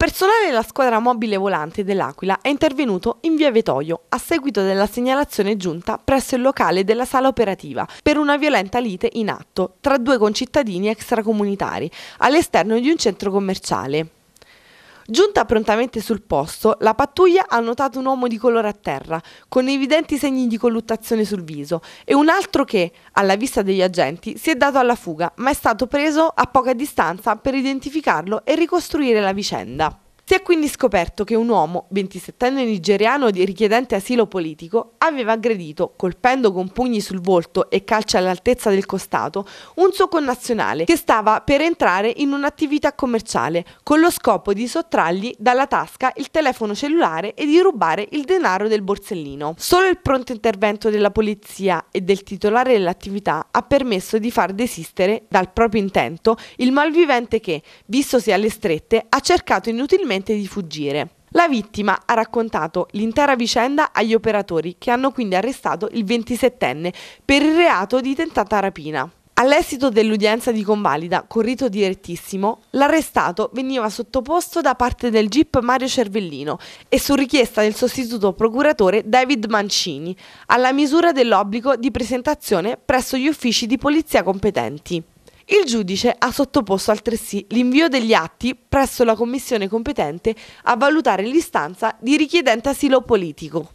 personale della squadra mobile volante dell'Aquila è intervenuto in via Vetoio a seguito della segnalazione giunta presso il locale della sala operativa per una violenta lite in atto tra due concittadini extracomunitari all'esterno di un centro commerciale. Giunta prontamente sul posto, la pattuglia ha notato un uomo di colore a terra, con evidenti segni di colluttazione sul viso, e un altro che, alla vista degli agenti, si è dato alla fuga, ma è stato preso a poca distanza per identificarlo e ricostruire la vicenda. Si è quindi scoperto che un uomo, 27enne nigeriano richiedente asilo politico, aveva aggredito, colpendo con pugni sul volto e calci all'altezza del costato, un suo connazionale che stava per entrare in un'attività commerciale con lo scopo di sottrargli dalla tasca il telefono cellulare e di rubare il denaro del borsellino. Solo il pronto intervento della polizia e del titolare dell'attività ha permesso di far desistere dal proprio intento il malvivente che, vistosi alle strette, ha cercato inutilmente di fuggire. La vittima ha raccontato l'intera vicenda agli operatori che hanno quindi arrestato il 27enne per il reato di tentata rapina. All'esito dell'udienza di convalida con rito direttissimo, l'arrestato veniva sottoposto da parte del GIP Mario Cervellino e su richiesta del sostituto procuratore David Mancini alla misura dell'obbligo di presentazione presso gli uffici di polizia competenti. Il giudice ha sottoposto altresì l'invio degli atti presso la commissione competente a valutare l'istanza di richiedente asilo politico.